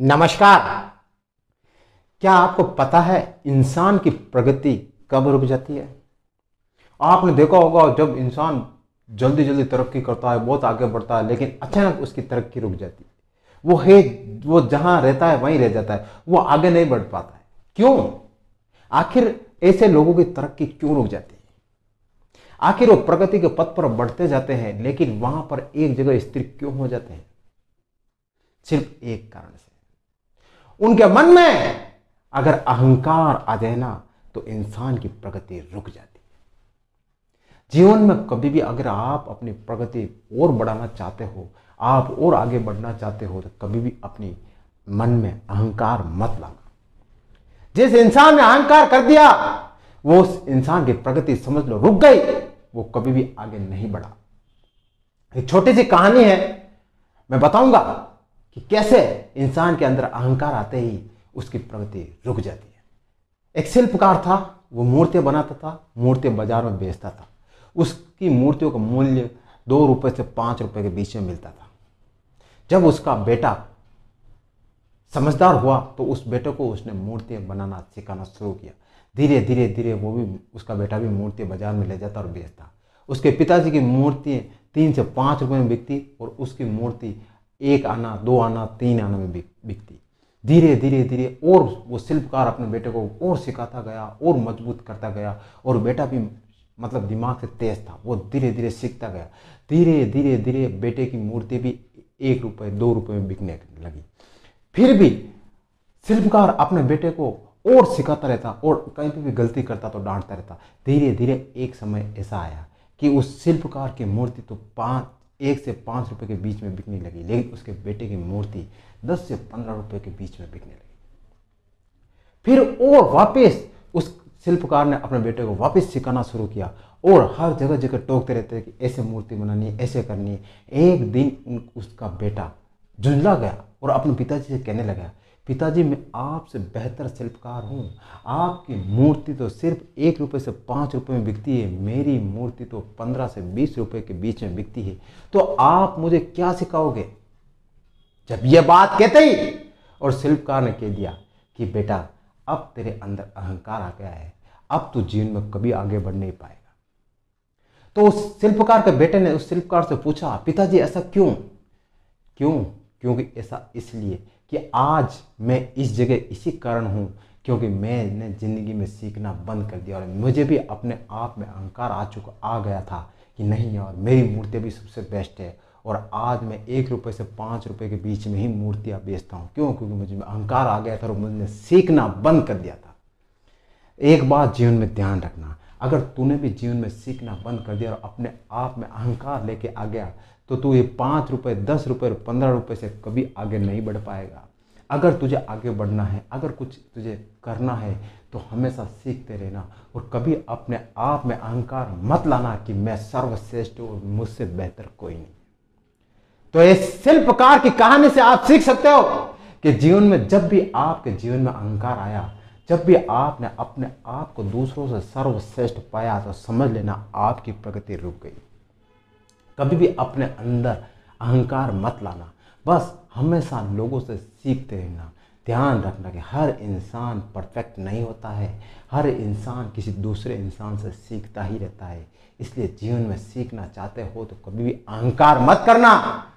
नमस्कार क्या आपको पता है इंसान की प्रगति कब रुक जाती है आपने देखा होगा जब इंसान जल्दी जल्दी तरक्की करता है बहुत आगे बढ़ता है लेकिन अचानक उसकी तरक्की रुक जाती है वो है वो जहां रहता है वहीं रह जाता है वो आगे नहीं बढ़ पाता है क्यों आखिर ऐसे लोगों की तरक्की क्यों रुक जाती है आखिर वो प्रगति के पथ पर बढ़ते जाते हैं लेकिन वहां पर एक जगह स्थिर क्यों हो जाते हैं सिर्फ एक कारण से उनके मन में अगर अहंकार आ जाए ना तो इंसान की प्रगति रुक जाती है जीवन में कभी भी अगर आप अपनी प्रगति और बढ़ाना चाहते हो आप और आगे बढ़ना चाहते हो तो कभी भी अपनी मन में अहंकार मत लाना जिस इंसान ने अहंकार कर दिया वो उस इंसान की प्रगति समझ लो रुक गई वो कभी भी आगे नहीं बढ़ा एक छोटी सी कहानी है मैं बताऊंगा कि कैसे इंसान के अंदर अहंकार आते ही उसकी प्रगति रुक जाती है एक शिल्पकार था वो मूर्तियाँ बनाता था मूर्तियाँ बाजार में बेचता था उसकी मूर्तियों का मूल्य दो रुपये से पाँच रुपये के बीच में मिलता था जब उसका बेटा समझदार हुआ तो उस बेटे को उसने मूर्तियाँ बनाना सिखाना शुरू किया धीरे धीरे धीरे वो भी उसका बेटा भी मूर्तियाँ बाजार में ले जाता और बेचता उसके पिताजी की मूर्तियाँ तीन से पाँच रुपये में बिकती और उसकी मूर्ति एक आना दो आना तीन आना में बिकती धीरे धीरे धीरे और वो शिल्पकार अपने बेटे को और सिखाता गया और मजबूत करता गया और बेटा भी मतलब दिमाग से तेज था वो धीरे धीरे सीखता गया धीरे धीरे धीरे बेटे की मूर्ति भी एक रुपये दो रुपये में बिकने लगी फिर भी शिल्पकार अपने बेटे को और सिखाता रहता और कहीं पर भी गलती करता तो डांटता रहता धीरे धीरे एक समय ऐसा आया कि उस शिल्पकार की मूर्ति तो पाँच एक से पाँच रुपए के बीच में बिकने लगी लेकिन उसके बेटे की मूर्ति दस से पंद्रह रुपये के बीच में बिकने लगी फिर और वापस उस शिल्पकार ने अपने बेटे को वापस सिखाना शुरू किया और हर जगह जगह टोकते रहते कि ऐसे मूर्ति बनानी ऐसे करनी एक दिन उसका बेटा झुंझला गया और अपने पिताजी से कहने लगा पिताजी मैं आपसे बेहतर शिल्पकार हूँ हम्म। आपकी मूर्ति तो सिर्फ एक रुपये से पाँच रुपये में बिकती है मेरी मूर्ति तो पंद्रह से बीस रुपये के बीच में बिकती है तो आप मुझे क्या सिखाओगे जब यह बात कहते ही और शिल्पकार ने कह दिया कि बेटा अब तेरे अंदर अहंकार आ गया है अब तू जीवन में कभी आगे बढ़ नहीं पाएगा तो उस शिल्पकार के बेटे ने उस शिल्पकार से पूछा पिताजी ऐसा क्यों क्यों क्योंकि ऐसा इसलिए कि आज मैं इस जगह इसी कारण हूँ क्योंकि मैंने ज़िंदगी में सीखना बंद कर दिया और मुझे भी अपने आप में अहंकार आ चुका आ गया था कि नहीं यार मेरी मूर्तियाँ भी सबसे बेस्ट है और आज मैं एक रुपये से पाँच रुपये के बीच में ही मूर्तियाँ बेचता हूँ क्यों क्योंकि मुझे अहंकार आ गया था और मुझे सीखना बंद कर दिया था एक बात जीवन में ध्यान रखना अगर तूने भी जीवन में सीखना बंद कर दिया और अपने आप में अहंकार लेके आ गया तो तू ये पाँच रुपये दस रुपये पंद्रह रुपये से कभी आगे नहीं बढ़ पाएगा अगर तुझे आगे बढ़ना है अगर कुछ तुझे करना है तो हमेशा सीखते रहना और कभी अपने आप में अहंकार मत लाना कि मैं सर्वश्रेष्ठ हूँ मुझसे बेहतर कोई नहीं तो ये शिल्पकार की कहानी से आप सीख सकते हो कि जीवन में जब भी आपके जीवन में अहंकार आया जब भी आपने अपने आप को दूसरों से सर्वश्रेष्ठ पाया तो समझ लेना आपकी प्रगति रुक गई कभी भी अपने अंदर अहंकार मत लाना बस हमेशा लोगों से सीखते रहना ध्यान रखना कि हर इंसान परफेक्ट नहीं होता है हर इंसान किसी दूसरे इंसान से सीखता ही रहता है इसलिए जीवन में सीखना चाहते हो तो कभी भी अहंकार मत करना